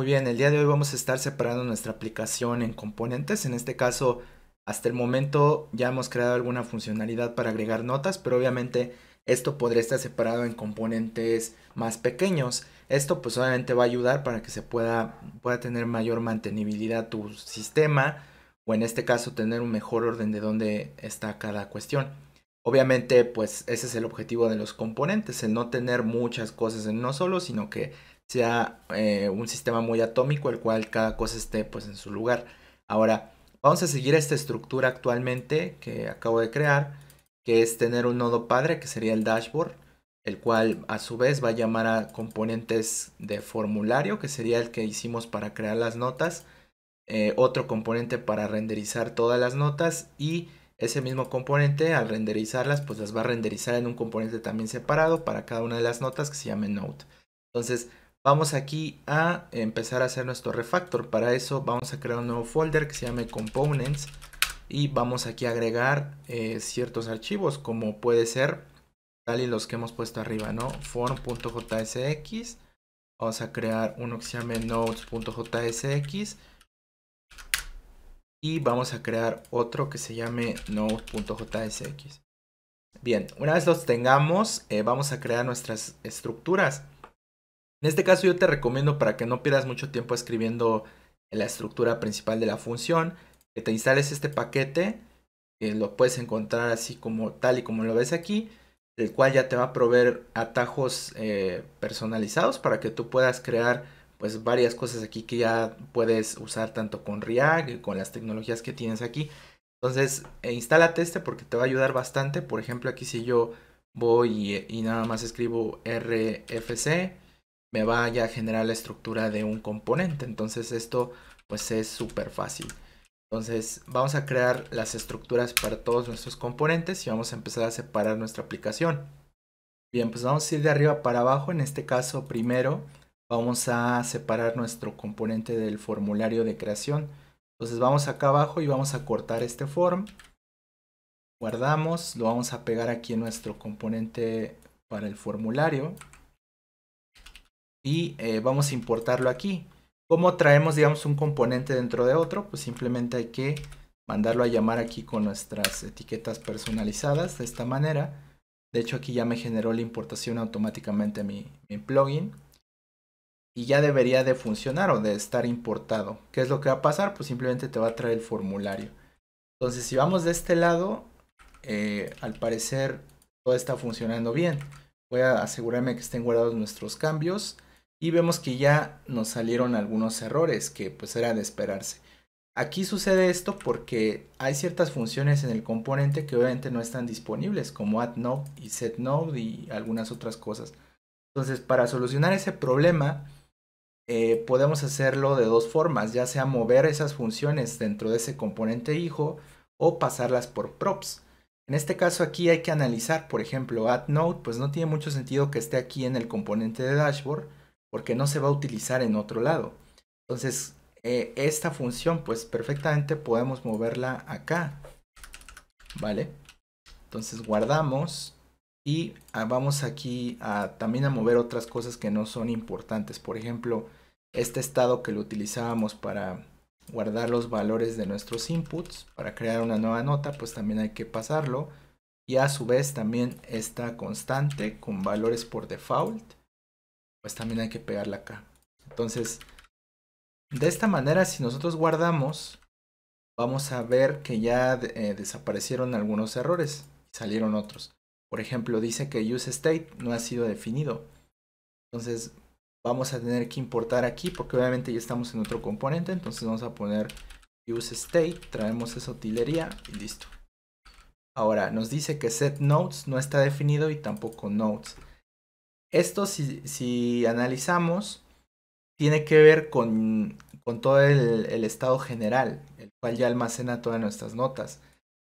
Muy bien, el día de hoy vamos a estar separando nuestra aplicación en componentes. En este caso, hasta el momento ya hemos creado alguna funcionalidad para agregar notas, pero obviamente esto podría estar separado en componentes más pequeños. Esto pues obviamente va a ayudar para que se pueda, pueda tener mayor mantenibilidad tu sistema o en este caso tener un mejor orden de dónde está cada cuestión. Obviamente pues ese es el objetivo de los componentes, el no tener muchas cosas en no solo, sino que sea eh, un sistema muy atómico, el cual cada cosa esté pues en su lugar. Ahora, vamos a seguir esta estructura actualmente que acabo de crear, que es tener un nodo padre, que sería el dashboard, el cual a su vez va a llamar a componentes de formulario, que sería el que hicimos para crear las notas, eh, otro componente para renderizar todas las notas y ese mismo componente al renderizarlas pues las va a renderizar en un componente también separado para cada una de las notas que se llame note Entonces, vamos aquí a empezar a hacer nuestro refactor. Para eso vamos a crear un nuevo folder que se llame components y vamos aquí a agregar eh, ciertos archivos como puede ser tal y los que hemos puesto arriba, ¿no? form.jsx vamos a crear uno que se llame nodes.jsx y vamos a crear otro que se llame nodes.jsx. Bien, una vez los tengamos, eh, vamos a crear nuestras estructuras. En este caso yo te recomiendo para que no pierdas mucho tiempo escribiendo la estructura principal de la función, que te instales este paquete, que lo puedes encontrar así como tal y como lo ves aquí, el cual ya te va a proveer atajos eh, personalizados para que tú puedas crear pues varias cosas aquí que ya puedes usar tanto con React, con las tecnologías que tienes aquí. Entonces, eh, instálate este porque te va a ayudar bastante. Por ejemplo, aquí si yo voy y nada más escribo RFC, me vaya a generar la estructura de un componente. Entonces esto pues es súper fácil. Entonces vamos a crear las estructuras para todos nuestros componentes y vamos a empezar a separar nuestra aplicación. Bien, pues vamos a ir de arriba para abajo. En este caso primero vamos a separar nuestro componente del formulario de creación. Entonces vamos acá abajo y vamos a cortar este form. Guardamos, lo vamos a pegar aquí en nuestro componente para el formulario y eh, vamos a importarlo aquí. ¿Cómo traemos, digamos, un componente dentro de otro? Pues simplemente hay que mandarlo a llamar aquí con nuestras etiquetas personalizadas de esta manera. De hecho, aquí ya me generó la importación automáticamente mi, mi plugin. Y ya debería de funcionar o de estar importado. ¿Qué es lo que va a pasar? Pues simplemente te va a traer el formulario. Entonces, si vamos de este lado, eh, al parecer todo está funcionando bien. Voy a asegurarme que estén guardados nuestros cambios y vemos que ya nos salieron algunos errores que pues era de esperarse. Aquí sucede esto porque hay ciertas funciones en el componente que obviamente no están disponibles como addNode node y set node y algunas otras cosas. Entonces para solucionar ese problema eh, podemos hacerlo de dos formas, ya sea mover esas funciones dentro de ese componente hijo o pasarlas por props. En este caso aquí hay que analizar, por ejemplo, addNode, node, pues no tiene mucho sentido que esté aquí en el componente de dashboard, porque no se va a utilizar en otro lado. Entonces, eh, esta función, pues perfectamente podemos moverla acá, ¿vale? Entonces guardamos y ah, vamos aquí también a mover otras cosas que no son importantes. Por ejemplo, este estado que lo utilizábamos para guardar los valores de nuestros inputs, para crear una nueva nota, pues también hay que pasarlo. Y a su vez también esta constante con valores por default pues también hay que pegarla acá. Entonces, de esta manera, si nosotros guardamos, vamos a ver que ya eh, desaparecieron algunos errores y salieron otros. Por ejemplo, dice que useState no ha sido definido. Entonces, vamos a tener que importar aquí porque obviamente ya estamos en otro componente. Entonces, vamos a poner useState, traemos esa utilería y listo. Ahora, nos dice que setNotes no está definido y tampoco notes. Esto, si, analizamos, tiene que ver con, todo el, estado general, el cual ya almacena todas nuestras notas.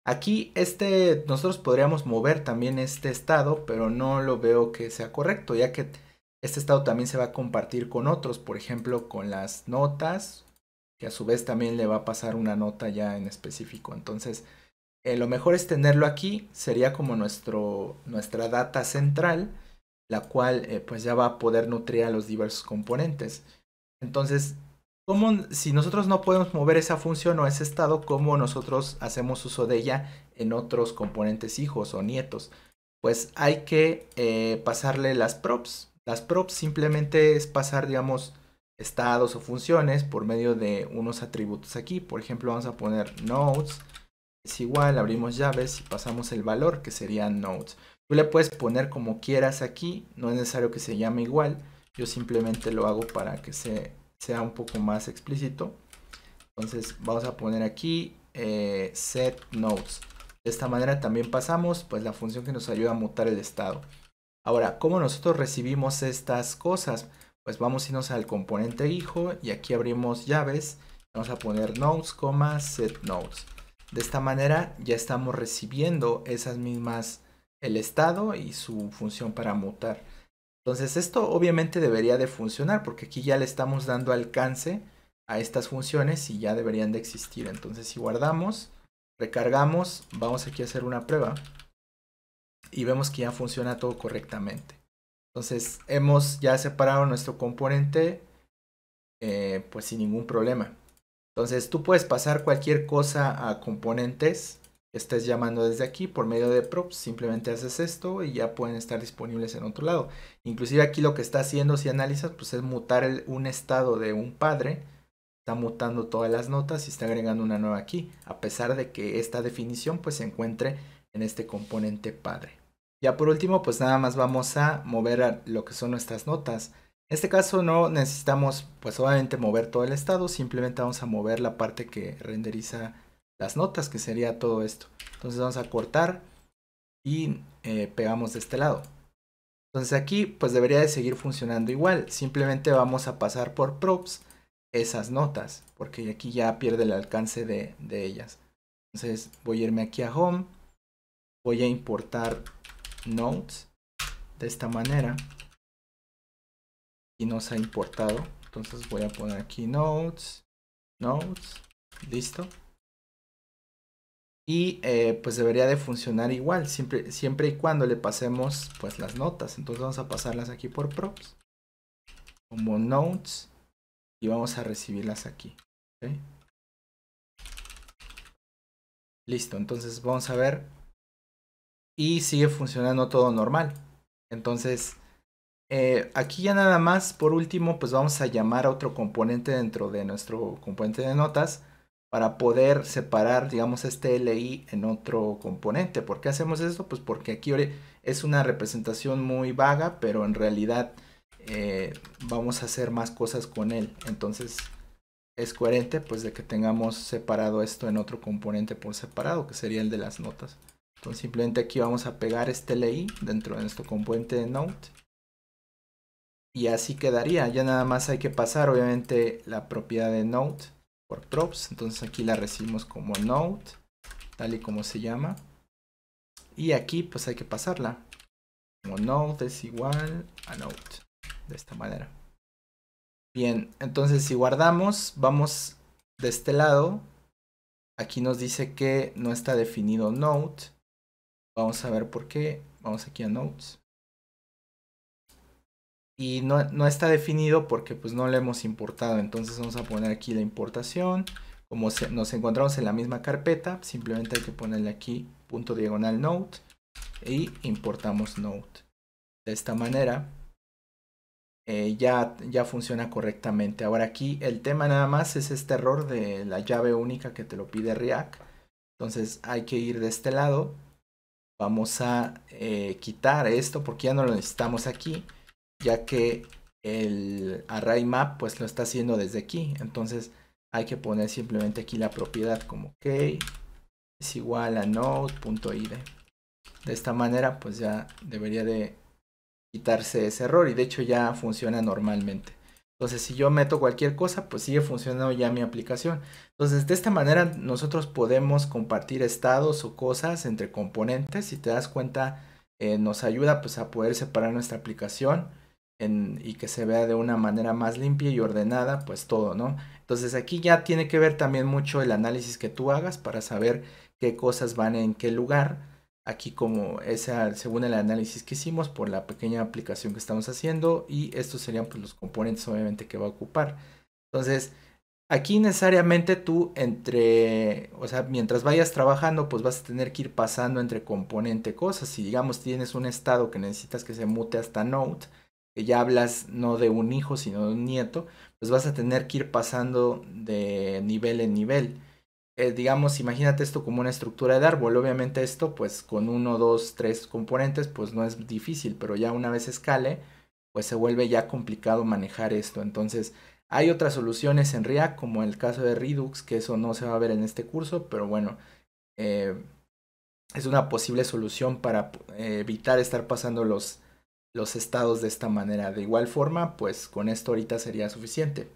Aquí este, nosotros podríamos mover también este estado, pero no lo veo que sea correcto, ya que este estado también se va a compartir con otros, por ejemplo, con las notas, que a su vez también le va a pasar una nota ya en específico. Entonces, eh, lo mejor es tenerlo aquí, sería como nuestro, nuestra data central, la cual eh, pues ya va a poder nutrir a los diversos componentes. Entonces, como si nosotros no podemos mover esa función o ese estado, ¿cómo nosotros hacemos uso de ella en otros componentes hijos o nietos? Pues hay que eh, pasarle las props. Las props simplemente es pasar, digamos, estados o funciones por medio de unos atributos aquí. Por ejemplo, vamos a poner nodes es igual, abrimos llaves y pasamos el valor que sería nodes le puedes poner como quieras aquí, no es necesario que se llame igual. Yo simplemente lo hago para que se, sea un poco más explícito. Entonces vamos a poner aquí eh, set notes De esta manera también pasamos pues la función que nos ayuda a mutar el estado. Ahora, ¿cómo nosotros recibimos estas cosas? Pues vamos a irnos al componente hijo y aquí abrimos llaves. Vamos a poner nodes, set notes De esta manera ya estamos recibiendo esas mismas el estado y su función para mutar. Entonces esto obviamente debería de funcionar porque aquí ya le estamos dando alcance a estas funciones y ya deberían de existir. Entonces si guardamos, recargamos, vamos aquí a hacer una prueba y vemos que ya funciona todo correctamente. Entonces hemos ya separado nuestro componente eh, pues sin ningún problema. Entonces tú puedes pasar cualquier cosa a componentes estés llamando desde aquí por medio de props, simplemente haces esto y ya pueden estar disponibles en otro lado. Inclusive aquí lo que está haciendo si analizas pues es mutar un estado de un padre, está mutando todas las notas y está agregando una nueva aquí, a pesar de que esta definición pues se encuentre en este componente padre. Ya por último pues nada más vamos a mover lo que son nuestras notas. En este caso no necesitamos pues obviamente mover todo el estado, simplemente vamos a mover la parte que renderiza las notas, que sería todo esto. Entonces vamos a cortar y eh, pegamos de este lado. Entonces aquí pues debería de seguir funcionando igual. Simplemente vamos a pasar por props esas notas. Porque aquí ya pierde el alcance de, de ellas. Entonces voy a irme aquí a home. Voy a importar notes de esta manera. Y nos ha importado. Entonces voy a poner aquí notes. Notes. Listo y eh, pues debería de funcionar igual siempre, siempre y cuando le pasemos pues las notas entonces vamos a pasarlas aquí por props como notes y vamos a recibirlas aquí listo entonces vamos a ver y sigue funcionando todo normal entonces eh, aquí ya nada más por último pues vamos a llamar a otro componente dentro de nuestro componente de notas para poder separar, digamos, este LI en otro componente. ¿Por qué hacemos esto? Pues porque aquí es una representación muy vaga, pero en realidad eh, vamos a hacer más cosas con él. Entonces es coherente pues de que tengamos separado esto en otro componente por separado, que sería el de las notas. Entonces simplemente aquí vamos a pegar este LI dentro de nuestro componente de note. Y así quedaría, ya nada más hay que pasar obviamente la propiedad de note props. Entonces aquí la recibimos como note, tal y como se llama. Y aquí pues hay que pasarla. Como note es igual a note De esta manera. Bien, entonces si guardamos, vamos de este lado. Aquí nos dice que no está definido note Vamos a ver por qué. Vamos aquí a notes y no, está definido porque pues no lo hemos importado. Entonces vamos a poner aquí la importación. Como nos encontramos en la misma carpeta, simplemente hay que ponerle aquí punto diagonal note, y importamos node. De esta manera eh, ya, ya funciona correctamente. Ahora aquí el tema nada más es este error de la llave única que te lo pide React. Entonces hay que ir de este lado. Vamos a eh, quitar esto porque ya no lo necesitamos aquí ya que el array map pues lo está haciendo desde aquí. Entonces hay que poner simplemente aquí la propiedad como k es igual a node.id. De esta manera pues ya debería de quitarse ese error y de hecho ya funciona normalmente. Entonces si yo meto cualquier cosa pues sigue funcionando ya mi aplicación. Entonces de esta manera nosotros podemos compartir estados o cosas entre componentes. Si te das cuenta eh, nos ayuda pues a poder separar nuestra aplicación y que se vea de una manera más limpia y ordenada, pues todo, ¿no? Entonces aquí ya tiene que ver también mucho el análisis que tú hagas para saber qué cosas van en qué lugar. Aquí como esa, según el análisis que hicimos por la pequeña aplicación que estamos haciendo y estos serían pues, los componentes obviamente que va a ocupar. Entonces, aquí necesariamente tú entre, o sea, mientras vayas trabajando, pues vas a tener que ir pasando entre componente cosas. Si digamos tienes un estado que necesitas que se mute hasta node, que ya hablas no de un hijo, sino de un nieto, pues vas a tener que ir pasando de nivel en nivel. Eh, digamos, imagínate esto como una estructura de árbol. Obviamente esto, pues con uno, dos, tres componentes, pues no es difícil, pero ya una vez escale, pues se vuelve ya complicado manejar esto. Entonces, hay otras soluciones en React, como el caso de Redux, que eso no se va a ver en este curso, pero bueno, eh, es una posible solución para eh, evitar estar pasando los los estados de esta manera. De igual forma, pues con esto ahorita sería suficiente.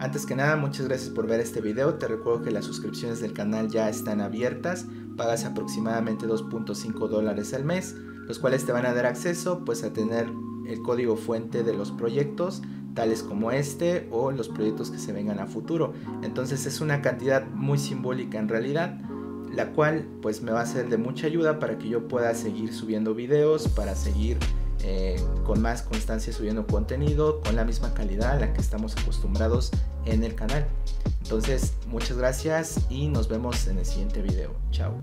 Antes que nada, muchas gracias por ver este video. Te recuerdo que las suscripciones del canal ya están abiertas. Pagas aproximadamente 2.5 dólares al mes, los cuales te van a dar acceso pues a tener el código fuente de los proyectos, tales como este o los proyectos que se vengan a futuro. Entonces es una cantidad muy simbólica en realidad, la cual pues me va a ser de mucha ayuda para que yo pueda seguir subiendo videos, para seguir eh, con más constancia subiendo contenido con la misma calidad a la que estamos acostumbrados en el canal. Entonces, muchas gracias y nos vemos en el siguiente video. Chao.